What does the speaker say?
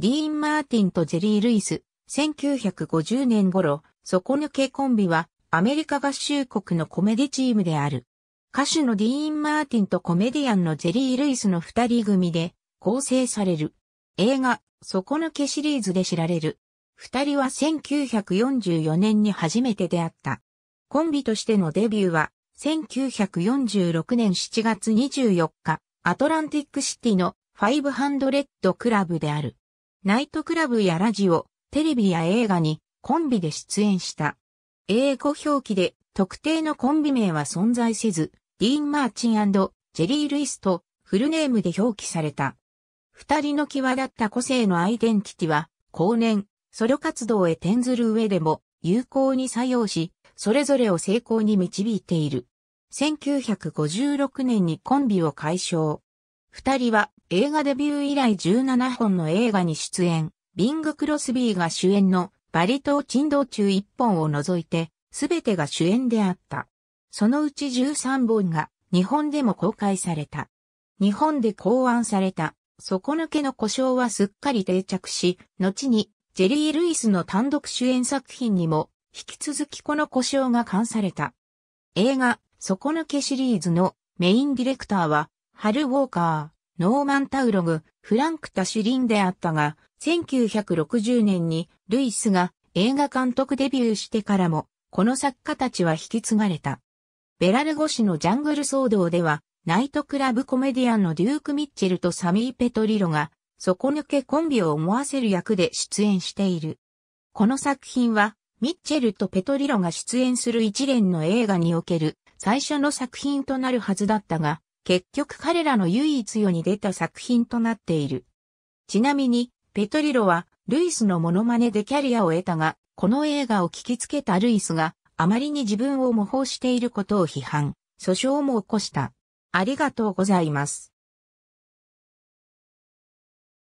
ディーン・マーティンとジェリー・ルイス、1950年頃、底抜けコンビは、アメリカ合衆国のコメディチームである。歌手のディーン・マーティンとコメディアンのジェリー・ルイスの二人組で構成される。映画、底抜けシリーズで知られる。二人は1944年に初めて出会った。コンビとしてのデビューは、1946年7月24日、アトランティックシティの500クラブである。ナイトクラブやラジオ、テレビや映画にコンビで出演した。英語表記で特定のコンビ名は存在せず、ディーン・マーチンジェリー・ルイスとフルネームで表記された。二人の際立った個性のアイデンティティは、後年、ソロ活動へ転ずる上でも有効に作用し、それぞれを成功に導いている。1956年にコンビを解消。二人は映画デビュー以来17本の映画に出演、ビング・クロスビーが主演のバリ島沈道中1本を除いて、すべてが主演であった。そのうち13本が日本でも公開された。日本で考案された底抜けの故障はすっかり定着し、後にジェリー・ルイスの単独主演作品にも引き続きこの故障が冠された。映画底抜けシリーズのメインディレクターはハル・ウォーカー、ノーマン・タウログ、フランク・タシュリンであったが、1960年にルイスが映画監督デビューしてからも、この作家たちは引き継がれた。ベラルゴ市のジャングル騒動では、ナイトクラブコメディアンのデューク・ミッチェルとサミー・ペトリロが、底抜けコンビを思わせる役で出演している。この作品は、ミッチェルとペトリロが出演する一連の映画における最初の作品となるはずだったが、結局彼らの唯一世に出た作品となっている。ちなみに、ペトリロは、ルイスのモノマネでキャリアを得たが、この映画を聞きつけたルイスが、あまりに自分を模倣していることを批判、訴訟も起こした。ありがとうございます。